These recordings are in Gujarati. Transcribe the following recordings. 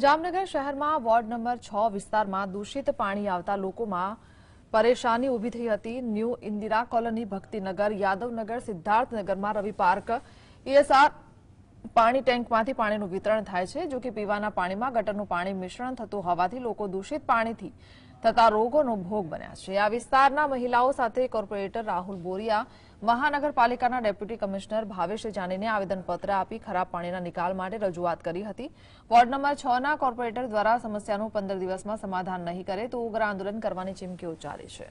જામનગર શહેરમાં વોર્ડ નંબર છ વિસ્તારમાં દૂષિત પાણી આવતા લોકોમાં પરેશાની ઊભી થઈ હતી ન્યૂ ઇન્દિરા કોલોની ભક્તિનગર યાદવનગર સિદ્ધાર્થનગરમાં રવિ પાર્ક ઈએસઆર પાણી ટેન્કમાંથી પાણીનું વિતરણ થાય છે જો કે પીવાના પાણીમાં ગટરનું પાણી મિશ્રણ થતું હોવાથી લોકો દૂષિત પાણીથી થતા રોગોનો ભોગ બન્યા છે આ વિસ્તારના મહિલાઓ સાથે કોર્પોરેટર રાહુલ બોરિયા મહાનગરપાલિકાના ડેપ્યુટી કમિશનર ભાવેશ જાનીને આવેદનપત્ર આપી ખરાબ પાણીના નિકાલ માટે રજૂઆત કરી હતી વોર્ડ નંબર છ ના કોર્પોરેટર દ્વારા સમસ્યાનું પંદર દિવસમાં સમાધાન નહીં કરે તો ઉગ્ર આંદોલન કરવાની ચીમકીઓ ઉચ્ચારી છે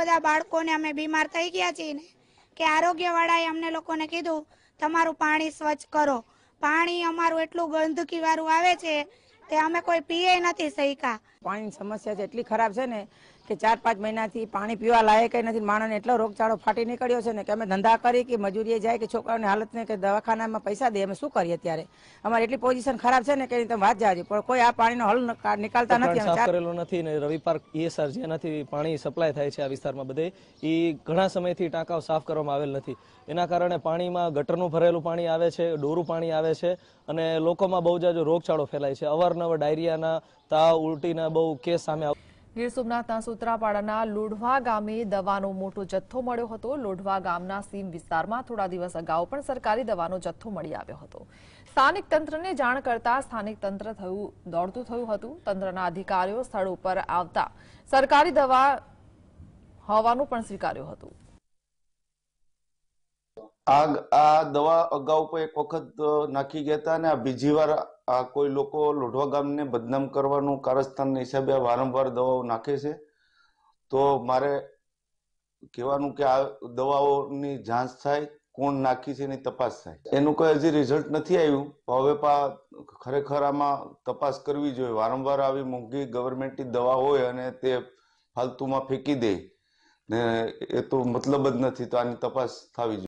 બધા બાળકોને અમે બીમાર થઈ ગયા છીએ કે આરોગ્ય આરોગ્યવાળાએ અમને લોકોને કીધું તમારું પાણી સ્વચ્છ કરો પાણી અમારું એટલું ગંદકી વાળું આવે છે તે અમે કોઈ પીએ નથી શક્યા પાણીની સમસ્યા છે એટલી ખરાબ છે ને કે ચાર પાંચ મહિનાથી પાણી પીવા લાયક નથી માણસ એટલો રોગચાળો ફાટી નીકળ્યો છે ને કે અમે ધંધા કરી કે મજૂરીએ જાય કે છોકરાઓની હાલતને કે દવાખાનામાં પૈસા દે અમે શું કરીએ ત્યારે અમારે એટલી પોઝિશન ખરાબ છે ને કે તમે વાત જાજો પણ કોઈ આ પાણીનો હલ નીકળતા નથી સાફ કરેલો નથી ને રવિ પાર્ક ઈએસઆર જેનાથી પાણી સપ્લાય થાય છે આ વિસ્તારમાં બધે એ ઘણા સમયથી ટાંકાઓ સાફ કરવામાં આવેલ નથી એના કારણે પાણીમાં ગટરનું ભરેલું પાણી આવે છે ડોરું પાણી આવે છે અને લોકોમાં બહુ જ રોગચાળો ફેલાય છે અવાર અવારનવાર ડાયરિયાના તાવ ઉલટીના બહુ કેસ સામે ગીર સોમનાથના સુત્રાપાડાના લોઢવા ગામે દવાનો મોટો જથ્થો મળ્યો હતો લોઢવા ગામના સીમ વિસ્તારમાં થોડા દિવસ અગાઉ પણ સરકારી દવાનો જથ્થો મળી આવ્યો હતો સ્થાનિક તંત્રને જાણ કરતા સ્થાનિક તંત્ર થયું દોડતું થયું હતું તંત્રના અધિકારીઓ સ્થળ ઉપર આવતા સરકારી દવા હોવાનું પણ સ્વીકાર્યું હતું આ દવા અગાઉ એક વખત નાખી ગયા હતા અને બીજી વાર આ કોઈ લોકો લોઢવા ગામને બદનામ કરવાનું કારસ્થાનના હિસાબે આ વારંવાર દવાઓ નાખે છે તો મારે કહેવાનું કે આ દવાઓની જાંચ થાય કોણ નાખી છે એની તપાસ થાય એનું કોઈ હજી રિઝલ્ટ નથી આવ્યું હવે પા ખરેખર આમાં તપાસ કરવી જોઈએ વારંવાર આવી મોંઘી ગવર્મેન્ટની દવા હોય અને તે ફાલતુમાં ફેંકી દે ને એ તો મતલબ જ નથી તો આની તપાસ થવી જોઈએ